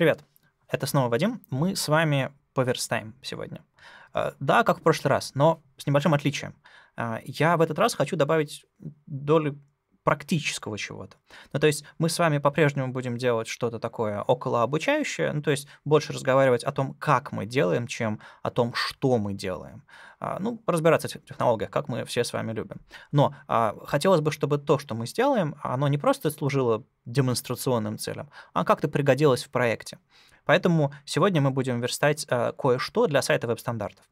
Привет, это снова Вадим. Мы с вами поверстаем сегодня. Э, да, как в прошлый раз, но с небольшим отличием. Э, я в этот раз хочу добавить долю практического чего-то. Ну, то есть мы с вами по-прежнему будем делать что-то такое около обучающее, ну, то есть больше разговаривать о том, как мы делаем, чем о том, что мы делаем. А, ну, разбираться в технологиях, как мы все с вами любим. Но а, хотелось бы, чтобы то, что мы сделаем, оно не просто служило демонстрационным целям, а как-то пригодилось в проекте. Поэтому сегодня мы будем верстать а, кое-что для сайта веб-стандартов.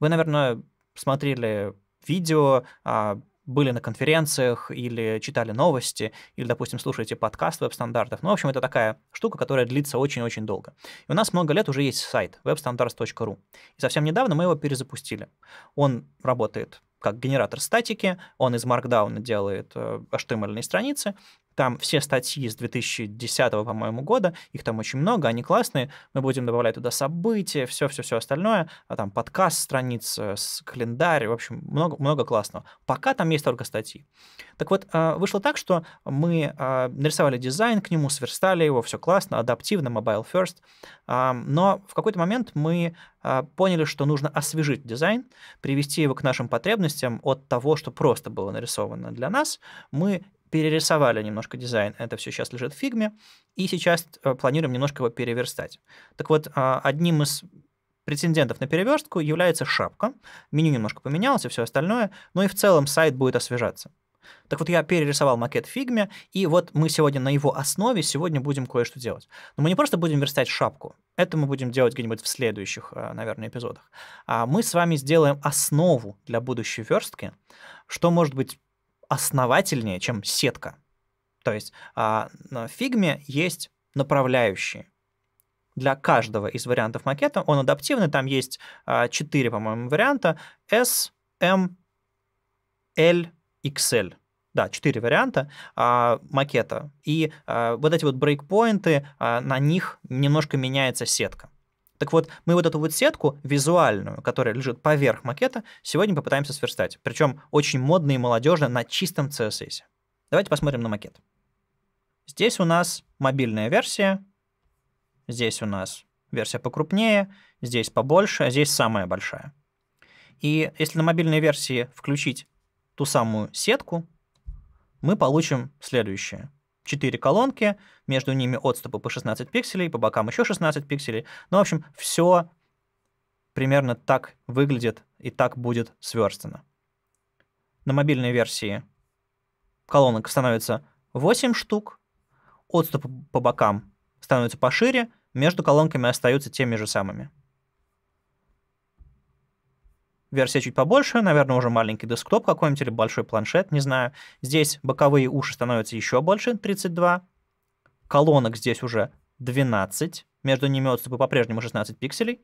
Вы, наверное, смотрели видео, а, были на конференциях или читали новости, или, допустим, слушаете подкаст веб-стандартов. Ну, в общем, это такая штука, которая длится очень-очень долго. И у нас много лет уже есть сайт webstandards.ru. И совсем недавно мы его перезапустили. Он работает как генератор статики, он из Markdown делает HTML-страницы, э, там все статьи с 2010, по-моему, года, их там очень много, они классные. Мы будем добавлять туда события, все-все-все остальное, а там подкаст, страниц, календарь, в общем, много, много классного. Пока там есть только статьи. Так вот, а, вышло так, что мы а, нарисовали дизайн к нему, сверстали его, все классно, адаптивно, mobile first. А, но в какой-то момент мы поняли, что нужно освежить дизайн, привести его к нашим потребностям от того, что просто было нарисовано для нас. Мы перерисовали немножко дизайн, это все сейчас лежит в фигме, и сейчас э, планируем немножко его переверстать. Так вот, а, одним из претендентов на переверстку является шапка, меню немножко поменялось и все остальное, но и в целом сайт будет освежаться. Так вот, я перерисовал макет фигме, и вот мы сегодня на его основе сегодня будем кое-что делать. Но мы не просто будем верстать шапку, это мы будем делать где-нибудь в следующих, э, наверное, эпизодах. А мы с вами сделаем основу для будущей верстки, что может быть основательнее, чем сетка. То есть в а, фигме есть направляющие. Для каждого из вариантов макета он адаптивный. Там есть 4, а, по-моему, варианта. S, M, L, XL. Да, 4 варианта а, макета. И а, вот эти вот брейкпоинты, а, на них немножко меняется сетка. Так вот, мы вот эту вот сетку визуальную, которая лежит поверх макета, сегодня попытаемся сверстать. Причем очень модно и молодежно на чистом CSS. Давайте посмотрим на макет. Здесь у нас мобильная версия, здесь у нас версия покрупнее, здесь побольше, а здесь самая большая. И если на мобильной версии включить ту самую сетку, мы получим следующее. 4 колонки, между ними отступы по 16 пикселей, по бокам еще 16 пикселей. Ну, в общем, все примерно так выглядит и так будет сверстано. На мобильной версии колонок становится 8 штук, отступы по бокам становятся пошире, между колонками остаются теми же самыми версия чуть побольше, наверное, уже маленький десктоп какой-нибудь или большой планшет, не знаю. Здесь боковые уши становятся еще больше, 32. Колонок здесь уже 12. Между ними отступы по-прежнему 16 пикселей.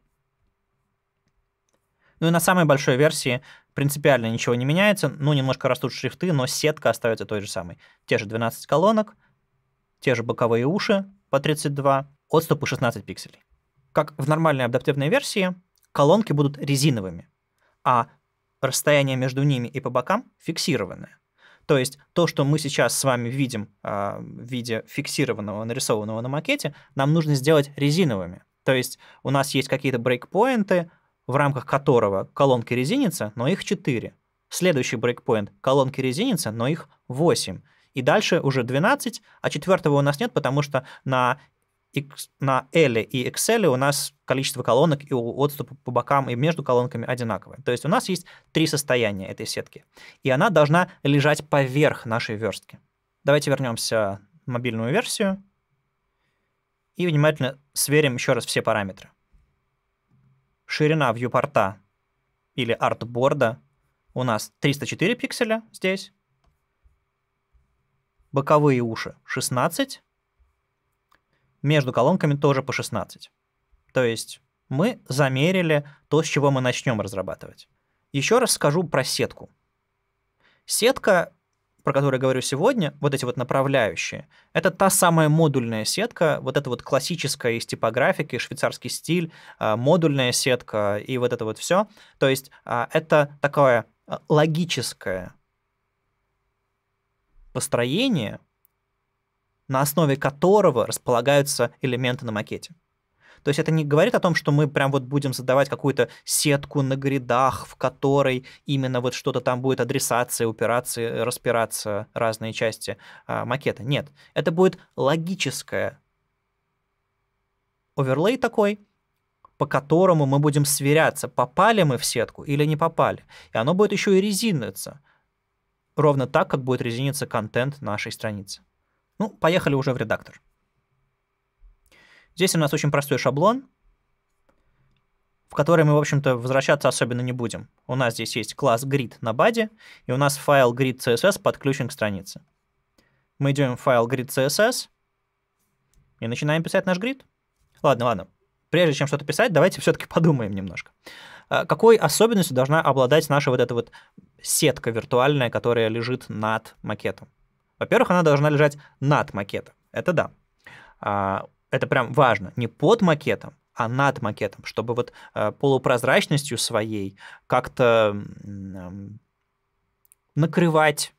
Ну и на самой большой версии принципиально ничего не меняется. Ну, немножко растут шрифты, но сетка остается той же самой. Те же 12 колонок, те же боковые уши по 32, отступы 16 пикселей. Как в нормальной адаптивной версии, колонки будут резиновыми а расстояние между ними и по бокам фиксированное. То есть то, что мы сейчас с вами видим э, в виде фиксированного, нарисованного на макете, нам нужно сделать резиновыми. То есть у нас есть какие-то брейкпоинты, в рамках которого колонки резинятся, но их 4. Следующий брейкпоинт — колонки резинятся, но их 8. И дальше уже 12, а четвертого у нас нет, потому что на на L и Excel у нас количество колонок и отступы по бокам и между колонками одинаковые. То есть у нас есть три состояния этой сетки, и она должна лежать поверх нашей верстки. Давайте вернемся в мобильную версию и внимательно сверим еще раз все параметры. Ширина вьюпорта или артборда у нас 304 пикселя здесь, боковые уши 16, между колонками тоже по 16. То есть мы замерили то, с чего мы начнем разрабатывать. Еще раз скажу про сетку. Сетка, про которую я говорю сегодня, вот эти вот направляющие, это та самая модульная сетка, вот эта вот классическая из типографики, швейцарский стиль, а, модульная сетка и вот это вот все. То есть а, это такое а, логическое построение, на основе которого располагаются элементы на макете. То есть это не говорит о том, что мы прям вот будем задавать какую-то сетку на гридах, в которой именно вот что-то там будет адресация, упираться, распираться разные части а, макета. Нет, это будет логическое оверлей такой, по которому мы будем сверяться, попали мы в сетку или не попали. И оно будет еще и резиниться, ровно так, как будет резиниться контент нашей страницы. Ну, поехали уже в редактор. Здесь у нас очень простой шаблон, в который мы, в общем-то, возвращаться особенно не будем. У нас здесь есть класс grid на баде, и у нас файл grid.css подключен к странице. Мы идем в файл grid.css и начинаем писать наш grid. Ладно, ладно. Прежде чем что-то писать, давайте все-таки подумаем немножко. А какой особенностью должна обладать наша вот эта вот сетка виртуальная, которая лежит над макетом? Во-первых, она должна лежать над макетом. Это да. А, это прям важно. Не под макетом, а над макетом, чтобы вот э, полупрозрачностью своей как-то накрывать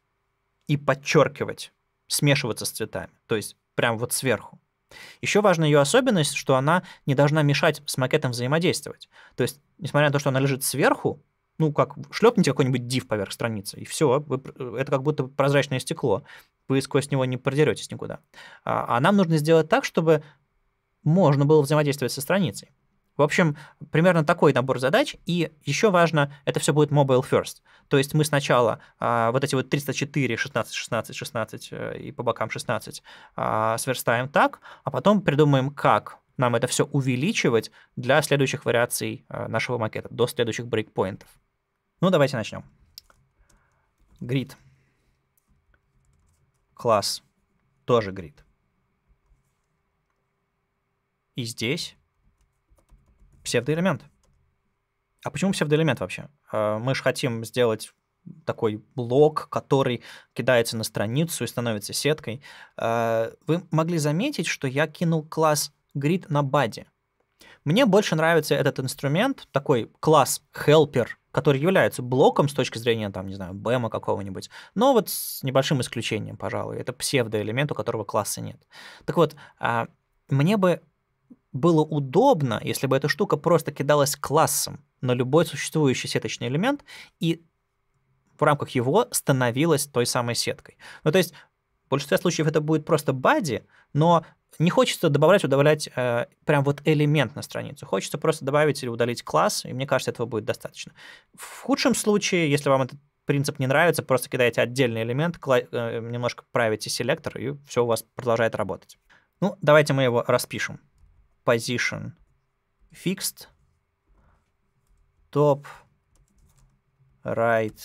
и подчеркивать, смешиваться с цветами. То есть прям вот сверху. Еще важна ее особенность, что она не должна мешать с макетом взаимодействовать. То есть, несмотря на то, что она лежит сверху, ну, как шлепните какой-нибудь div поверх страницы, и все, вы, э, это как будто прозрачное стекло, вы сквозь него не продеретесь никуда. А, а нам нужно сделать так, чтобы можно было взаимодействовать со страницей. В общем, примерно такой набор задач. И еще важно, это все будет mobile first. То есть мы сначала а, вот эти вот 304, 16, 16, 16 и по бокам 16 а, сверстаем так, а потом придумаем, как нам это все увеличивать для следующих вариаций э, нашего макета, до следующих брейкпоинтов. Ну, давайте начнем. Grid. Класс. Тоже grid. И здесь псевдоэлемент. А почему псевдоэлемент вообще? А, мы же хотим сделать такой блок, который кидается на страницу и становится сеткой. А, вы могли заметить, что я кинул класс grid на баде. Мне больше нравится этот инструмент, такой класс helper, который является блоком с точки зрения, там, не знаю, бэма какого-нибудь, но вот с небольшим исключением, пожалуй. Это псевдоэлемент, у которого класса нет. Так вот, а, мне бы было удобно, если бы эта штука просто кидалась классом на любой существующий сеточный элемент и в рамках его становилась той самой сеткой. Ну, то есть в большинстве случаев это будет просто бади, но не хочется добавлять, удалять э, прям вот элемент на страницу. Хочется просто добавить или удалить класс, и мне кажется, этого будет достаточно. В худшем случае, если вам этот принцип не нравится, просто кидаете отдельный элемент, э, немножко правите селектор, и все у вас продолжает работать. Ну, давайте мы его распишем. Position fixed, top, right,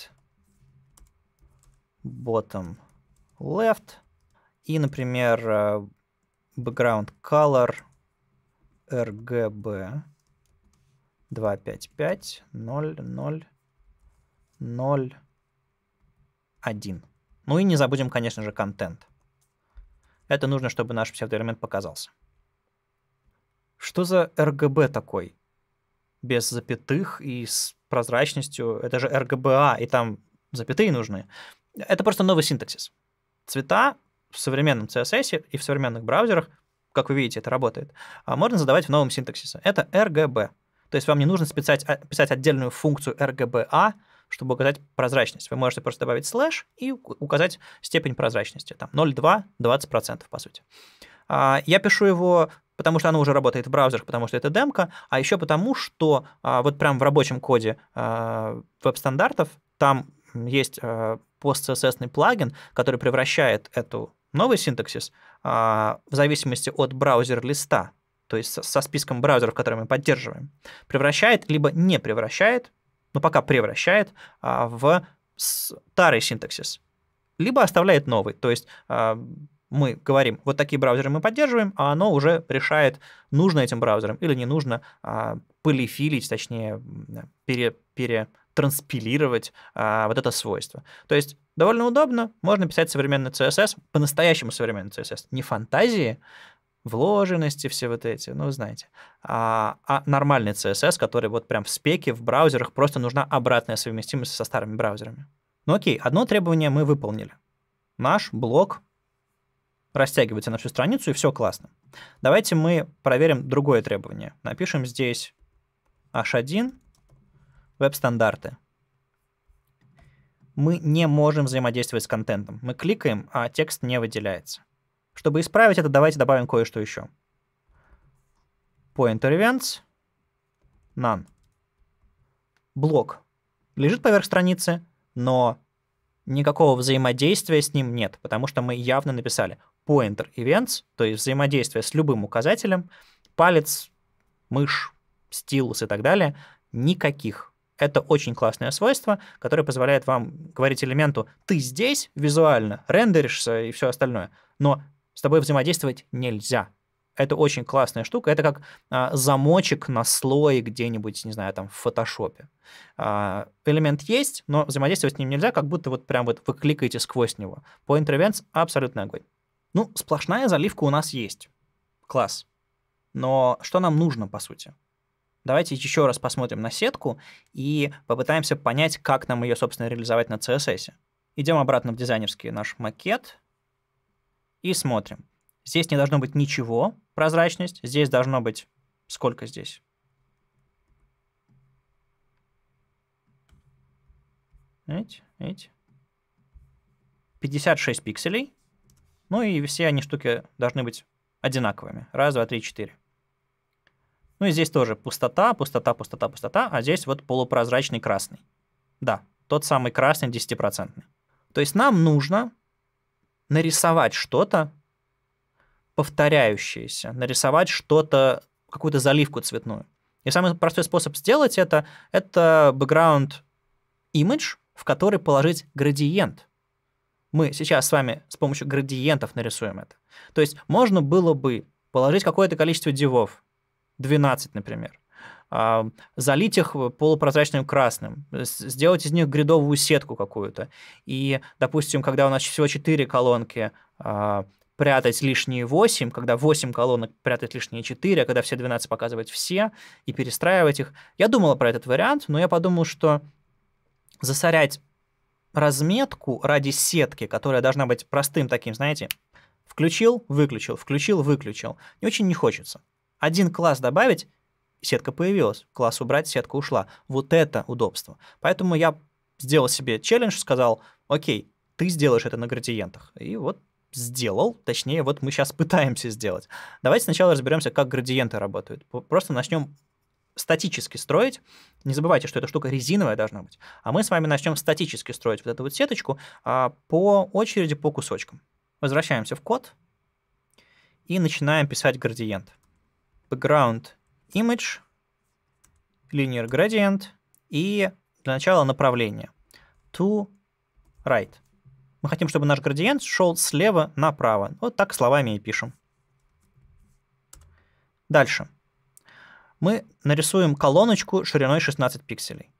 bottom, left. И, например, э, background color RGB 255 00 01. Ну и не забудем, конечно же, контент. Это нужно, чтобы наш псевдоэлемент показался. Что за RGB такой? Без запятых и с прозрачностью. Это же RGBA, а, и там запятые нужны. Это просто новый синтаксис. Цвета в современном CSS и в современных браузерах, как вы видите, это работает, а, можно задавать в новом синтаксисе. Это RGB. То есть вам не нужно писать, а, писать отдельную функцию RGBA, чтобы указать прозрачность. Вы можете просто добавить слэш и указать степень прозрачности. Там 0,2, 20%, по сути. А, я пишу его потому что оно уже работает в браузерах, потому что это демка, а еще потому, что а, вот прям в рабочем коде а, веб-стандартов там есть а, пост-CSS-ный плагин, который превращает эту Новый синтаксис а, в зависимости от браузер листа, то есть со списком браузеров, которые мы поддерживаем, превращает либо не превращает, но пока превращает а, в старый синтаксис, либо оставляет новый, то есть а, мы говорим, вот такие браузеры мы поддерживаем, а оно уже решает, нужно этим браузерам или не нужно а, полифилить, точнее, пере, пере транспилировать а, вот это свойство. То есть довольно удобно, можно писать современный CSS, по-настоящему современный CSS, не фантазии, вложенности все вот эти, ну, знаете, а, а нормальный CSS, который вот прям в спеке, в браузерах, просто нужна обратная совместимость со старыми браузерами. Ну окей, одно требование мы выполнили. Наш блок растягивается на всю страницу, и все классно. Давайте мы проверим другое требование. Напишем здесь h1 веб-стандарты. Мы не можем взаимодействовать с контентом. Мы кликаем, а текст не выделяется. Чтобы исправить это, давайте добавим кое-что еще. Pointer Events none. Блок лежит поверх страницы, но никакого взаимодействия с ним нет, потому что мы явно написали pointer events, то есть взаимодействие с любым указателем, палец, мышь, стилус и так далее, никаких. Это очень классное свойство, которое позволяет вам говорить элементу «ты здесь» визуально, рендеришься и все остальное, но с тобой взаимодействовать нельзя. Это очень классная штука. Это как а, замочек на слое где-нибудь, не знаю, там в фотошопе. А, элемент есть, но взаимодействовать с ним нельзя, как будто вот прям вот вы кликаете сквозь него. Point Events — абсолютно огонь. Ну, сплошная заливка у нас есть. Класс. Но что нам нужно, по сути? Давайте еще раз посмотрим на сетку и попытаемся понять, как нам ее, собственно, реализовать на CSS. Идем обратно в дизайнерский наш макет и смотрим. Здесь не должно быть ничего, прозрачность. Здесь должно быть... Сколько здесь? Эти, эти. 56 пикселей. Ну и все они штуки должны быть одинаковыми. Раз, два, три, четыре. Ну и здесь тоже пустота, пустота, пустота, пустота, а здесь вот полупрозрачный красный. Да, тот самый красный 10%. То есть нам нужно нарисовать что-то повторяющееся, нарисовать что-то, какую-то заливку цветную. И самый простой способ сделать это, это background image, в который положить градиент. Мы сейчас с вами с помощью градиентов нарисуем это. То есть можно было бы положить какое-то количество дивов, 12, например, а, залить их полупрозрачным красным, сделать из них гридовую сетку какую-то. И, допустим, когда у нас всего 4 колонки, а, прятать лишние 8, когда 8 колонок прятать лишние 4, а когда все 12 показывать все и перестраивать их. Я думала про этот вариант, но я подумал, что засорять разметку ради сетки, которая должна быть простым таким, знаете, включил, выключил, включил, выключил, не очень не хочется. Один класс добавить, сетка появилась, класс убрать, сетка ушла. Вот это удобство. Поэтому я сделал себе челлендж, сказал, окей, ты сделаешь это на градиентах. И вот сделал, точнее, вот мы сейчас пытаемся сделать. Давайте сначала разберемся, как градиенты работают. Просто начнем статически строить. Не забывайте, что эта штука резиновая должна быть. А мы с вами начнем статически строить вот эту вот сеточку а, по очереди, по кусочкам. Возвращаемся в код и начинаем писать градиент. Background image, linear gradient и для начала направление. To right. Мы хотим, чтобы наш градиент шел слева направо. Вот так словами и пишем. Дальше мы нарисуем колоночку шириной 16 пикселей.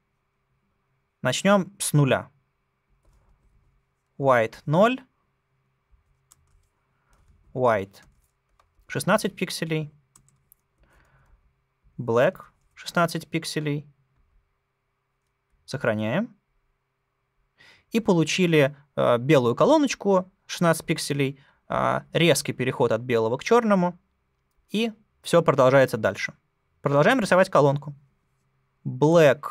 Начнем с нуля. White 0. White 16 пикселей. Black 16 пикселей. Сохраняем. И получили э, белую колоночку 16 пикселей, э, резкий переход от белого к черному, и все продолжается дальше. Продолжаем рисовать колонку. Black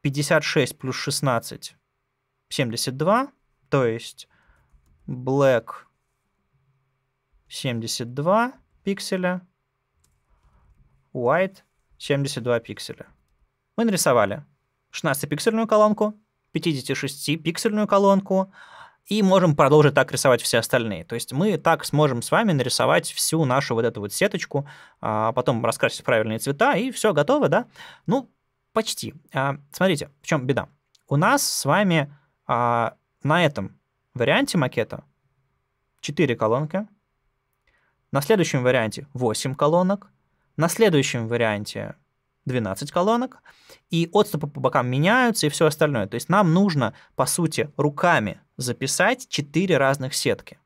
56 плюс 16 72, то есть black 72 пикселя, white 72 пикселя. Мы нарисовали 16-пиксельную колонку, 56-пиксельную колонку, и можем продолжить так рисовать все остальные. То есть мы так сможем с вами нарисовать всю нашу вот эту вот сеточку, а потом раскрасить правильные цвета, и все, готово, да? Ну, почти. А, смотрите, в чем беда. У нас с вами а, на этом варианте макета 4 колонки, на следующем варианте 8 колонок, на следующем варианте 12 колонок, и отступы по бокам меняются и все остальное. То есть нам нужно, по сути, руками записать 4 разных сетки.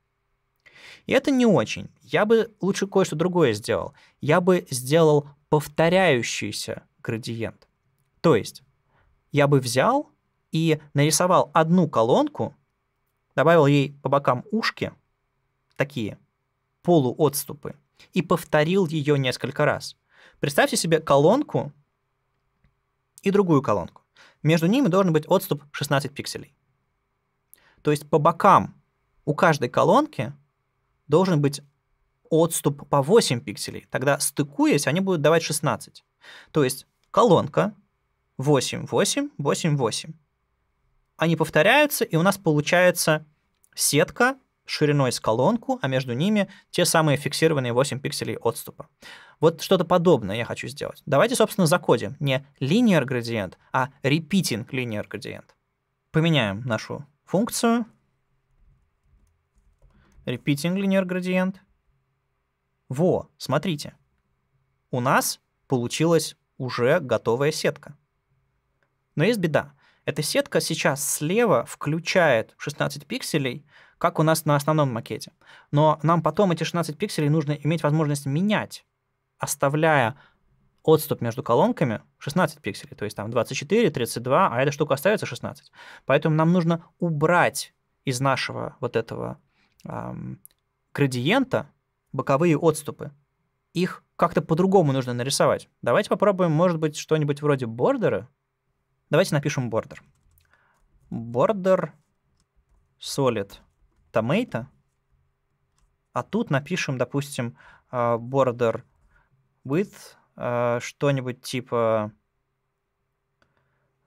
И это не очень. Я бы лучше кое-что другое сделал. Я бы сделал повторяющийся градиент. То есть я бы взял и нарисовал одну колонку, добавил ей по бокам ушки, такие полуотступы, и повторил ее несколько раз – Представьте себе колонку и другую колонку. Между ними должен быть отступ 16 пикселей. То есть по бокам у каждой колонки должен быть отступ по 8 пикселей. Тогда стыкуясь, они будут давать 16. То есть колонка 8, 8, 8, 8. Они повторяются, и у нас получается сетка шириной с колонку, а между ними те самые фиксированные 8 пикселей отступа. Вот что-то подобное я хочу сделать. Давайте, собственно, закодим не linear градиент, а repeating linear градиент. Поменяем нашу функцию repeating linear градиент. Во, смотрите. У нас получилась уже готовая сетка. Но есть беда. Эта сетка сейчас слева включает 16 пикселей, как у нас на основном макете. Но нам потом эти 16 пикселей нужно иметь возможность менять, оставляя отступ между колонками 16 пикселей, то есть там 24, 32, а эта штука остается 16. Поэтому нам нужно убрать из нашего вот этого эм, градиента боковые отступы. Их как-то по-другому нужно нарисовать. Давайте попробуем, может быть, что-нибудь вроде бордера. Давайте напишем бордер. Border. border solid tomato, а тут напишем, допустим, э, border width э, что-нибудь типа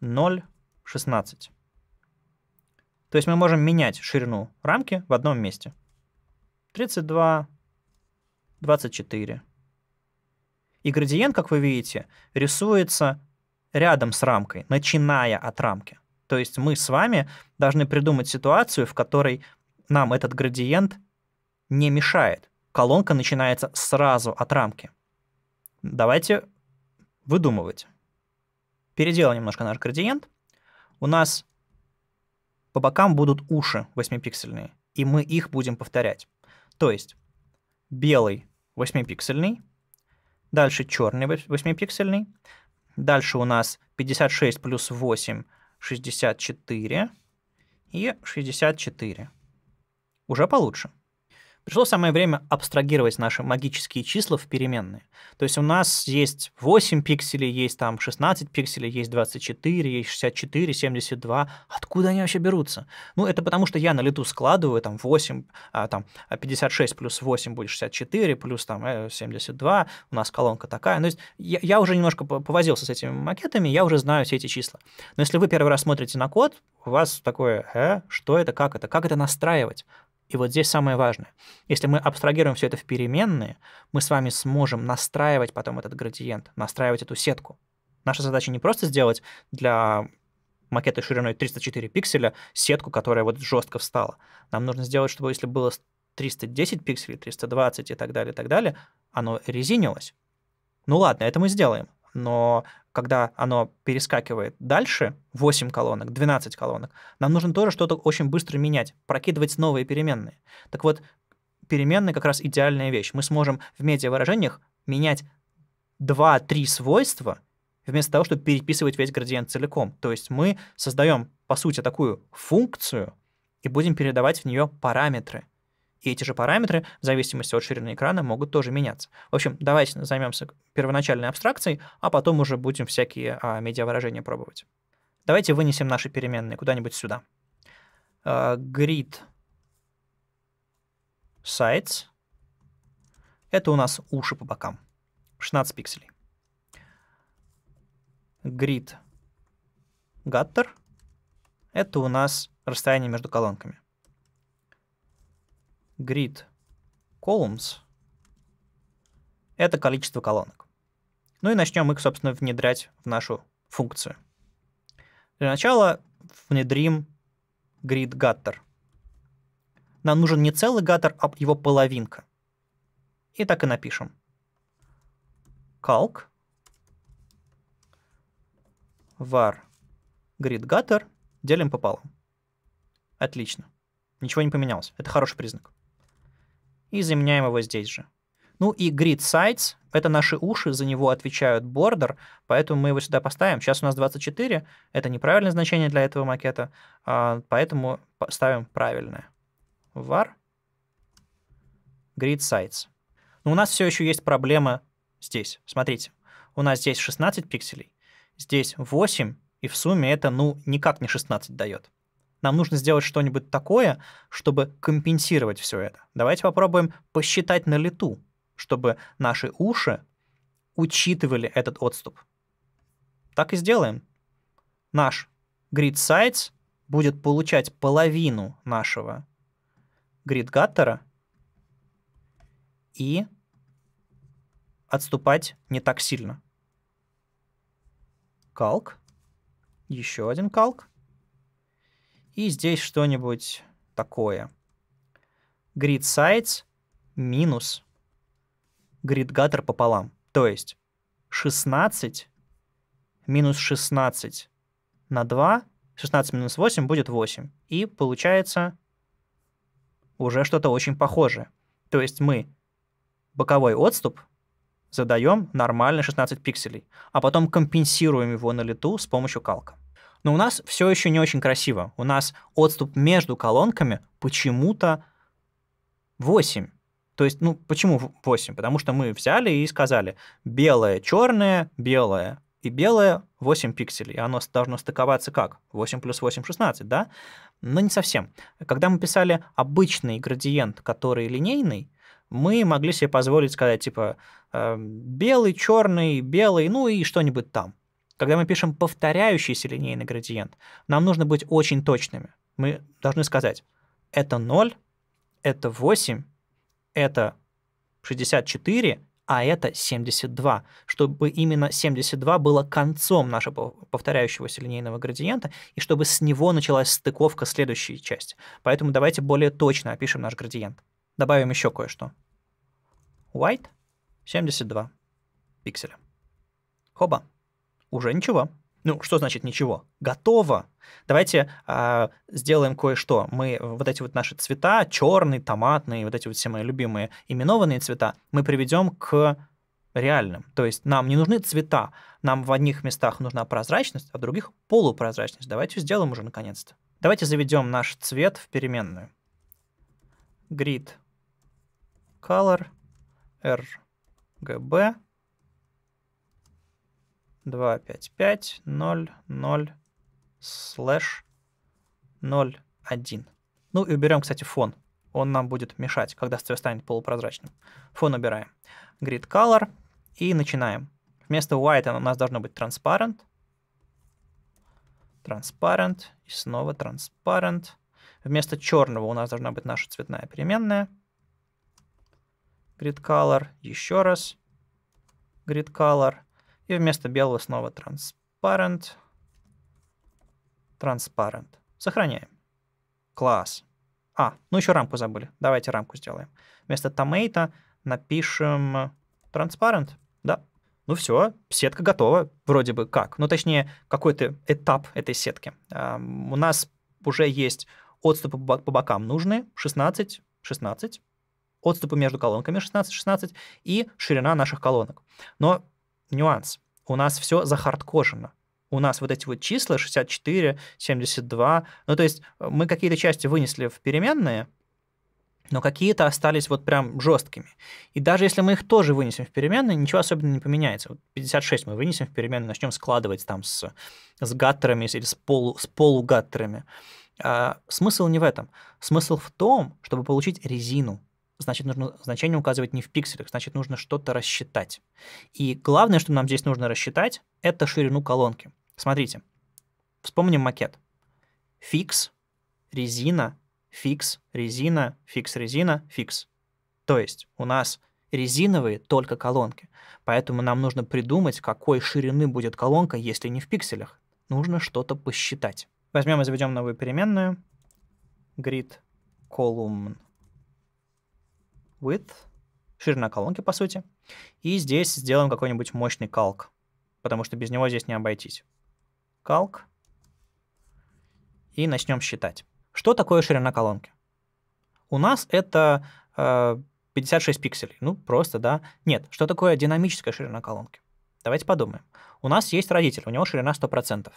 0,16. То есть мы можем менять ширину рамки в одном месте. 32, 24. И градиент, как вы видите, рисуется рядом с рамкой, начиная от рамки. То есть мы с вами должны придумать ситуацию, в которой нам этот градиент не мешает. Колонка начинается сразу от рамки. Давайте выдумывать. Переделаем немножко наш градиент. У нас по бокам будут уши 8-пиксельные, и мы их будем повторять. То есть белый 8-пиксельный, дальше черный 8-пиксельный, дальше у нас 56 плюс 8, 64 и 64 уже получше. Пришло самое время абстрагировать наши магические числа в переменные. То есть у нас есть 8 пикселей, есть там 16 пикселей, есть 24, есть 64, 72. Откуда они вообще берутся? Ну, это потому что я на лету складываю там 8, а, там 56 а плюс 8 будет 64, плюс там 72, э, у нас колонка такая. Ну, то есть я, я уже немножко повозился с этими макетами, я уже знаю все эти числа. Но если вы первый раз смотрите на код, у вас такое, э, что это, как это, как это настраивать? И вот здесь самое важное. Если мы абстрагируем все это в переменные, мы с вами сможем настраивать потом этот градиент, настраивать эту сетку. Наша задача не просто сделать для макета шириной 304 пикселя сетку, которая вот жестко встала. Нам нужно сделать, чтобы если было 310 пикселей, 320 и так далее, и так далее, оно резинилось. Ну ладно, это мы сделаем но когда оно перескакивает дальше, 8 колонок, 12 колонок, нам нужно тоже что-то очень быстро менять, прокидывать новые переменные. Так вот, переменные как раз идеальная вещь. Мы сможем в медиавыражениях менять 2-3 свойства, вместо того, чтобы переписывать весь градиент целиком. То есть мы создаем, по сути, такую функцию и будем передавать в нее параметры – и эти же параметры, в зависимости от ширины экрана, могут тоже меняться. В общем, давайте займемся первоначальной абстракцией, а потом уже будем всякие а, медиавыражения пробовать. Давайте вынесем наши переменные куда-нибудь сюда. Uh, grid sites. Это у нас уши по бокам. 16 пикселей. Grid gutter. Это у нас расстояние между колонками grid columns — это количество колонок. Ну и начнем их, собственно, внедрять в нашу функцию. Для начала внедрим grid gutter. Нам нужен не целый gutter, а его половинка. И так и напишем. calc var grid gutter делим пополам. Отлично. Ничего не поменялось. Это хороший признак и заменяем его здесь же. Ну и grid sites, это наши уши, за него отвечают border, поэтому мы его сюда поставим. Сейчас у нас 24, это неправильное значение для этого макета, а, поэтому ставим правильное. var grid sites. Но ну, у нас все еще есть проблема здесь. Смотрите, у нас здесь 16 пикселей, здесь 8, и в сумме это, ну, никак не 16 дает. Нам нужно сделать что-нибудь такое, чтобы компенсировать все это. Давайте попробуем посчитать на лету, чтобы наши уши учитывали этот отступ. Так и сделаем. Наш grid size будет получать половину нашего grid гаттера и отступать не так сильно. Калк. Еще один калк. И здесь что-нибудь такое. Grid size минус grid gutter пополам. То есть 16 минус 16 на 2, 16 минус 8 будет 8. И получается уже что-то очень похожее. То есть мы боковой отступ задаем нормально 16 пикселей, а потом компенсируем его на лету с помощью калка. Но у нас все еще не очень красиво. У нас отступ между колонками почему-то 8. То есть, ну, почему 8? Потому что мы взяли и сказали белое, черное, белое и белое 8 пикселей. И оно должно стыковаться как? 8 плюс 8 – 16, да? Но не совсем. Когда мы писали обычный градиент, который линейный, мы могли себе позволить сказать, типа, э, белый, черный, белый, ну и что-нибудь там. Когда мы пишем повторяющийся линейный градиент, нам нужно быть очень точными. Мы должны сказать, это 0, это 8, это 64, а это 72, чтобы именно 72 было концом нашего повторяющегося линейного градиента, и чтобы с него началась стыковка следующей части. Поэтому давайте более точно опишем наш градиент. Добавим еще кое-что. White 72 пикселя. Хоба. Уже ничего. Ну, что значит ничего? Готово. Давайте э, сделаем кое-что. Мы вот эти вот наши цвета, черный, томатный, вот эти вот все мои любимые именованные цвета, мы приведем к реальным. То есть нам не нужны цвета, нам в одних местах нужна прозрачность, а в других полупрозрачность. Давайте сделаем уже наконец-то. Давайте заведем наш цвет в переменную. Grid color rgb 2, 5, 5, 0, 0, слэш 0, 1. Ну и уберем, кстати, фон. Он нам будет мешать, когда цвет станет полупрозрачным. Фон убираем. Grid Color и начинаем. Вместо white у нас должно быть transparent. Transparent. И снова transparent. Вместо черного у нас должна быть наша цветная переменная. Grid Color. Еще раз. Grid Color. И вместо белого снова transparent. Transparent. Сохраняем. Класс. А, ну еще рамку забыли. Давайте рамку сделаем. Вместо tomato напишем transparent. Да. Ну все, сетка готова, вроде бы как. Ну, точнее, какой-то этап этой сетки. у нас уже есть отступы по бокам нужные 16, 16, отступы между колонками 16, 16 и ширина наших колонок. Но нюанс. У нас все захардкожено. У нас вот эти вот числа 64, 72. Ну, то есть э, мы какие-то части вынесли в переменные, но какие-то остались вот прям жесткими. И даже если мы их тоже вынесем в переменные, ничего особенного не поменяется. Вот 56 мы вынесем в переменные, начнем складывать там с, с гаттерами или с, полу, с полугаттерами. А, смысл не в этом. Смысл в том, чтобы получить резину значит, нужно значение указывать не в пикселях, значит, нужно что-то рассчитать. И главное, что нам здесь нужно рассчитать, это ширину колонки. Смотрите, вспомним макет. Фикс, резина, фикс, резина, фикс, резина, фикс. То есть у нас резиновые только колонки. Поэтому нам нужно придумать, какой ширины будет колонка, если не в пикселях. Нужно что-то посчитать. Возьмем и заведем новую переменную. Grid column width, ширина колонки, по сути. И здесь сделаем какой-нибудь мощный calc, потому что без него здесь не обойтись. Calc. И начнем считать. Что такое ширина колонки? У нас это э, 56 пикселей. Ну, просто, да. Нет, что такое динамическая ширина колонки? Давайте подумаем. У нас есть родитель, у него ширина 100%.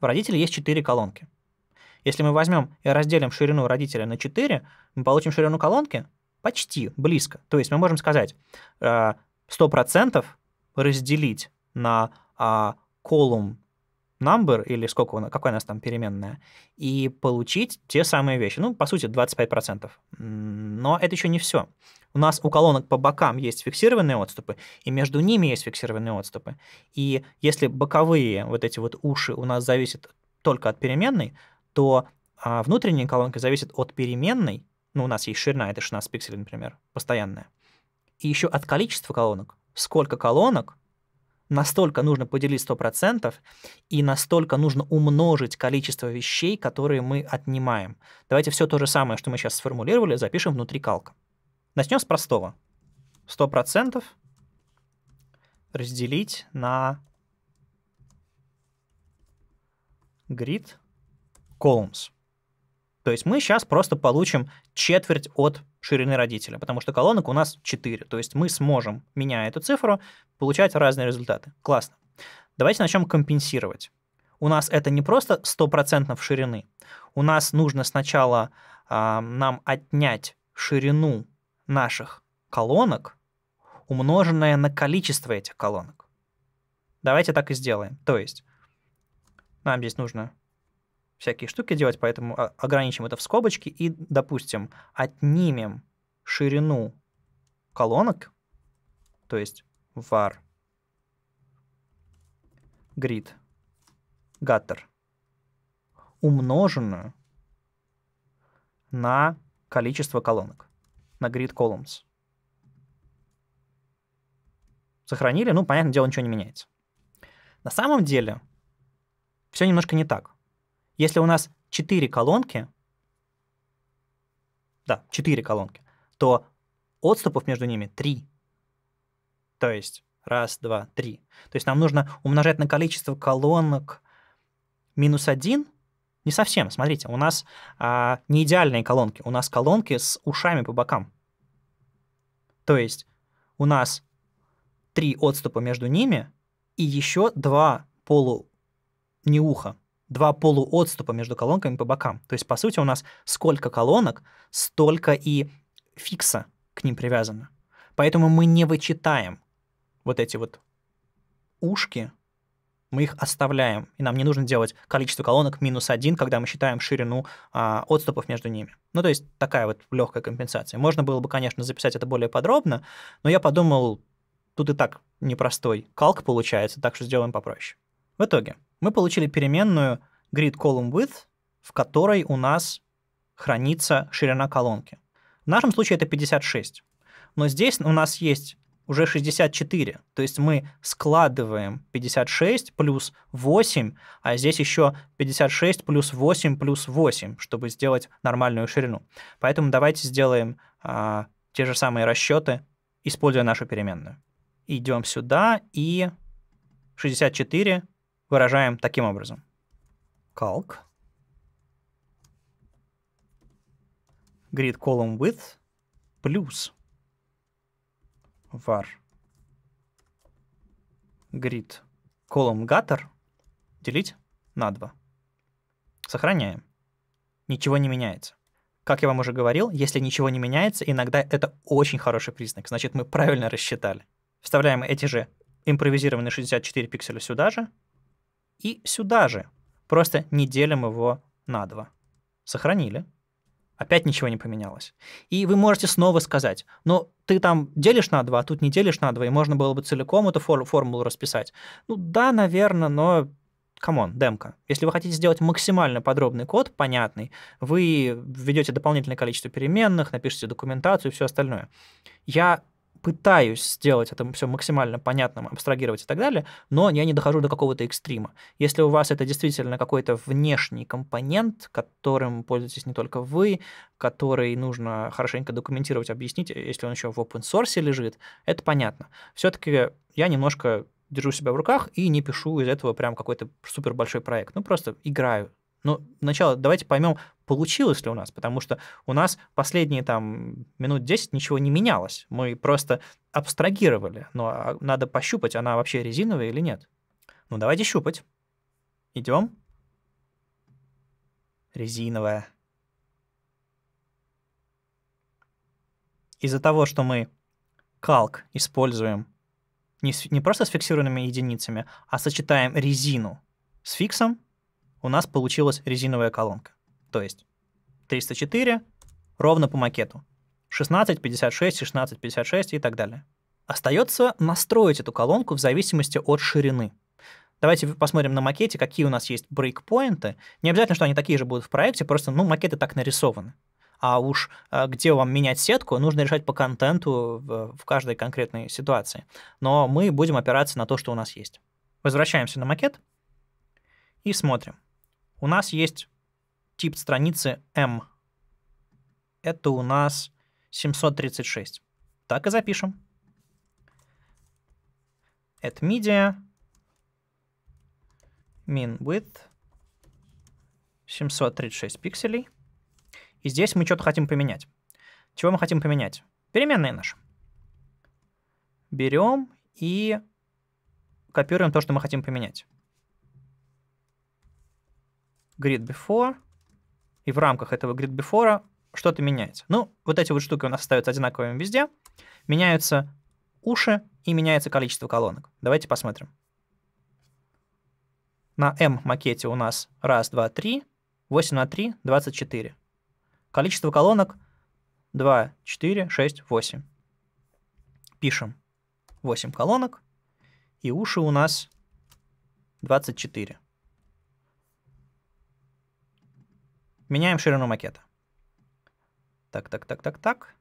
В родителе есть 4 колонки. Если мы возьмем и разделим ширину родителя на 4, мы получим ширину колонки почти близко. То есть мы можем сказать, 100% э, разделить на а, column number, или сколько у нас, какая у нас там переменная, и получить те самые вещи. Ну, по сути, 25%. Но это еще не все. У нас у колонок по бокам есть фиксированные отступы, и между ними есть фиксированные отступы. И если боковые вот эти вот уши у нас зависят только от переменной, то а внутренняя колонка зависит от переменной, ну, у нас есть ширина, это 16 пикселей, например, постоянная. И еще от количества колонок, сколько колонок, настолько нужно поделить 100%, и настолько нужно умножить количество вещей, которые мы отнимаем. Давайте все то же самое, что мы сейчас сформулировали, запишем внутри калка. Начнем с простого. 100% разделить на grid columns. То есть мы сейчас просто получим четверть от ширины родителя, потому что колонок у нас 4. То есть мы сможем, меняя эту цифру, получать разные результаты. Классно. Давайте начнем компенсировать. У нас это не просто 100% ширины. У нас нужно сначала э, нам отнять ширину наших колонок, умноженное на количество этих колонок. Давайте так и сделаем. То есть нам здесь нужно всякие штуки делать, поэтому а, ограничим это в скобочки и, допустим, отнимем ширину колонок, то есть var grid gutter умноженную на количество колонок, на grid columns. Сохранили, ну, понятное дело, ничего не меняется. На самом деле, все немножко не так. Если у нас 4 колонки, да, 4 колонки, то отступов между ними 3. То есть раз, два, три. То есть нам нужно умножать на количество колонок минус 1. Не совсем. Смотрите, у нас а, не идеальные колонки. У нас колонки с ушами по бокам. То есть у нас три отступа между ними и еще два полу неуха два полуотступа между колонками по бокам. То есть, по сути, у нас сколько колонок, столько и фикса к ним привязано. Поэтому мы не вычитаем вот эти вот ушки, мы их оставляем, и нам не нужно делать количество колонок минус один, когда мы считаем ширину а, отступов между ними. Ну, то есть такая вот легкая компенсация. Можно было бы, конечно, записать это более подробно, но я подумал, тут и так непростой калк получается, так что сделаем попроще. В итоге мы получили переменную grid column width, в которой у нас хранится ширина колонки. В нашем случае это 56. Но здесь у нас есть уже 64. То есть мы складываем 56 плюс 8, а здесь еще 56 плюс 8 плюс 8, чтобы сделать нормальную ширину. Поэтому давайте сделаем а, те же самые расчеты, используя нашу переменную. Идем сюда и 64 выражаем таким образом. Calc grid column width плюс var grid column gutter делить на 2. Сохраняем. Ничего не меняется. Как я вам уже говорил, если ничего не меняется, иногда это очень хороший признак. Значит, мы правильно рассчитали. Вставляем эти же импровизированные 64 пикселя сюда же, и сюда же. Просто не делим его на два. Сохранили. Опять ничего не поменялось. И вы можете снова сказать, ну, ты там делишь на два, а тут не делишь на два. и можно было бы целиком эту фор- формулу расписать. Ну да, наверное, но камон, демка. Если вы хотите сделать максимально подробный код, понятный, вы введете дополнительное количество переменных, напишите документацию и все остальное. Я пытаюсь сделать это все максимально понятным, абстрагировать и так далее, но я не дохожу до какого-то экстрима. Если у вас это действительно какой-то внешний компонент, которым пользуетесь не только вы, который нужно хорошенько документировать, объяснить, э, если он еще в open source лежит, это понятно. Все-таки я немножко держу себя в руках и не пишу из этого прям какой-то супер большой проект. Ну, просто играю ну, сначала давайте поймем, получилось ли у нас, потому что у нас последние там минут 10 ничего не менялось. Мы просто абстрагировали, но ну, а надо пощупать, она вообще резиновая или нет. Ну, давайте щупать. Идем. Резиновая. Из-за того, что мы калк используем не, с, не просто с фиксированными единицами, а сочетаем резину с фиксом, у нас получилась резиновая колонка. То есть 304 ровно по макету. 16, 56, 16, 56 и так далее. Остается настроить эту колонку в зависимости от ширины. Давайте посмотрим на макете, какие у нас есть брейкпоинты. Не обязательно, что они такие же будут в проекте, просто ну, макеты так нарисованы. А уж э, где вам менять сетку, нужно решать по контенту в каждой конкретной ситуации. Но мы будем опираться на то, что у нас есть. Возвращаемся на макет и смотрим у нас есть тип страницы M. Это у нас 736. Так и запишем. At media min width 736 пикселей. И здесь мы что-то хотим поменять. Чего мы хотим поменять? Переменные наши. Берем и копируем то, что мы хотим поменять grid before, и в рамках этого grid before что-то меняется. Ну, вот эти вот штуки у нас остаются одинаковыми везде. Меняются уши и меняется количество колонок. Давайте посмотрим. На M-макете у нас 1, 2, 3, 8 на 3, 24. Количество колонок 2, 4, 6, 8. Пишем 8 колонок, и уши у нас 24. Меняем ширину макета. Так, так, так, так, так.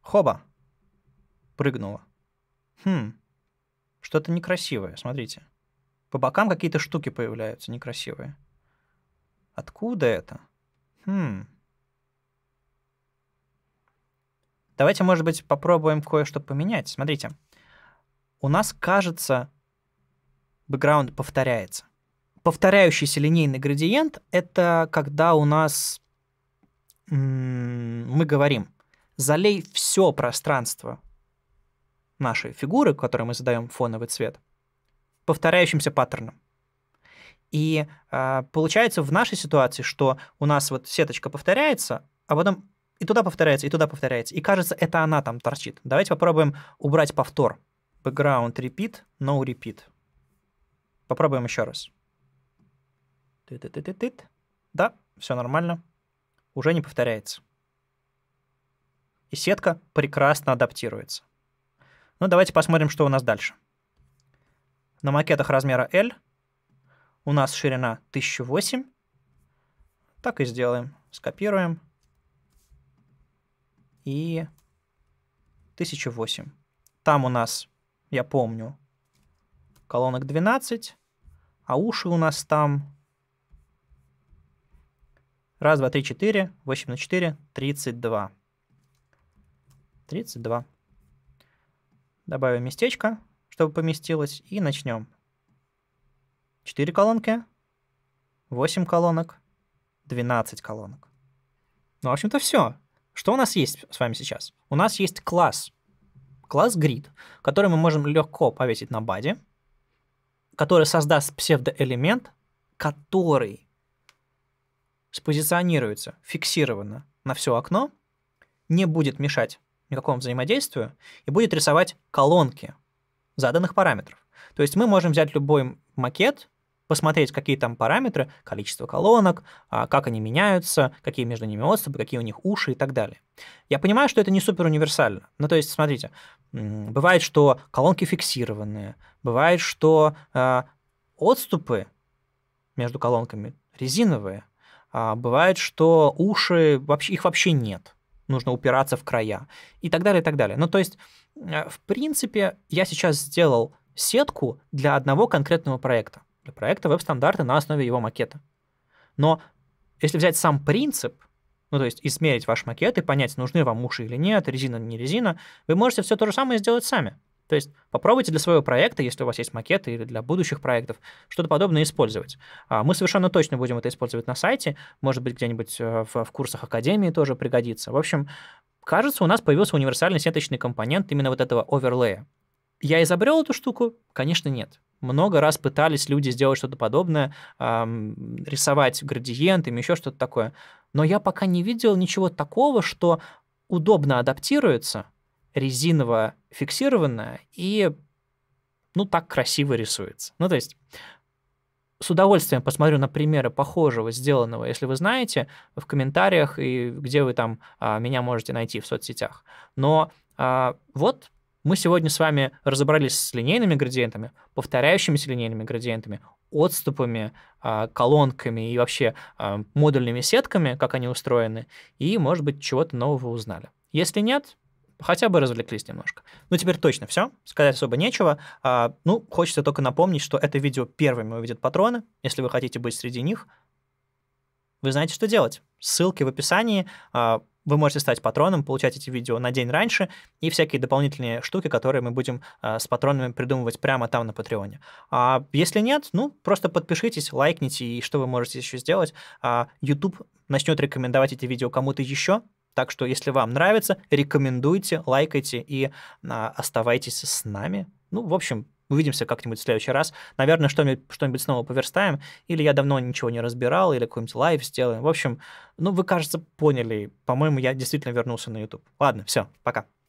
Хоба. Прыгнула. Хм. Что-то некрасивое, смотрите. По бокам какие-то штуки появляются некрасивые. Откуда это? Хм. Давайте, может быть, попробуем кое-что поменять. Смотрите. У нас, кажется, бэкграунд повторяется повторяющийся линейный градиент — это когда у нас мы говорим, залей все пространство нашей фигуры, которой мы задаем фоновый цвет, повторяющимся паттерном. И э, получается в нашей ситуации, что у нас вот сеточка повторяется, а потом и туда повторяется, и туда повторяется. И кажется, это она там торчит. Давайте попробуем убрать повтор. Background repeat, no repeat. Попробуем еще раз ты ты ты ты ты Да, все нормально. Уже не повторяется. И сетка прекрасно адаптируется. Ну, давайте посмотрим, что у нас дальше. На макетах размера L у нас ширина 1008. Так и сделаем. Скопируем. И 1008. Там у нас, я помню, колонок 12, а уши у нас там Раз, два, три, четыре. 8 на 4, 32. 32. Добавим местечко, чтобы поместилось, и начнем. 4 колонки, 8 колонок, 12 колонок. Ну, в общем-то, все. Что у нас есть с вами сейчас? У нас есть класс, класс grid, который мы можем легко повесить на баде, который создаст псевдоэлемент, который спозиционируется фиксированно на все окно, не будет мешать никакому взаимодействию и будет рисовать колонки заданных параметров. То есть мы можем взять любой макет, посмотреть, какие там параметры, количество колонок, а, как они меняются, какие между ними отступы, какие у них уши и так далее. Я понимаю, что это не супер универсально. Ну, то есть, смотрите, бывает, что колонки фиксированные, бывает, что э, отступы между колонками резиновые, а бывает, что уши, вообще, их вообще нет, нужно упираться в края и так далее, и так далее. Ну, то есть, э, в принципе, я сейчас сделал сетку для одного конкретного проекта, для проекта веб-стандарты на основе его макета. Но если взять сам принцип, ну, то есть измерить ваш макет и понять, нужны вам уши или нет, резина, не резина, вы можете все то же самое сделать сами. То есть попробуйте для своего проекта, если у вас есть макеты или для будущих проектов, что-то подобное использовать. А, мы совершенно точно будем это использовать на сайте, может быть, где-нибудь э, в, в курсах академии тоже пригодится. В общем, кажется, у нас появился универсальный сеточный компонент именно вот этого оверлея. Я изобрел эту штуку? Конечно, нет. Много раз пытались люди сделать что-то подобное, эм, рисовать градиентами, еще что-то такое. Но я пока не видел ничего такого, что удобно адаптируется – резиново фиксировано и, ну, так красиво рисуется. Ну, то есть с удовольствием посмотрю на примеры похожего сделанного, если вы знаете, в комментариях и где вы там а, меня можете найти в соцсетях. Но а, вот мы сегодня с вами разобрались с линейными градиентами, повторяющимися линейными градиентами, отступами, а, колонками и вообще а, модульными сетками, как они устроены, и, может быть, чего-то нового узнали. Если нет, Хотя бы развлеклись немножко. Ну, теперь точно все. Сказать особо нечего. А, ну, хочется только напомнить, что это видео первыми увидят патроны. Если вы хотите быть среди них, вы знаете, что делать. Ссылки в описании. А, вы можете стать патроном, получать эти видео на день раньше и всякие дополнительные штуки, которые мы будем э, с патронами придумывать прямо там на Патреоне. А если нет, ну, просто подпишитесь, лайкните, и что вы можете еще сделать. А YouTube начнет рекомендовать эти видео кому-то еще, так что, если вам нравится, рекомендуйте, лайкайте и а, оставайтесь с нами. Ну, в общем, увидимся как-нибудь в следующий раз. Наверное, что-нибудь, что-нибудь снова поверстаем, или я давно ничего не разбирал, или какой-нибудь лайв сделаем. В общем, ну, вы, кажется, поняли. По-моему, я действительно вернулся на YouTube. Ладно, все, пока.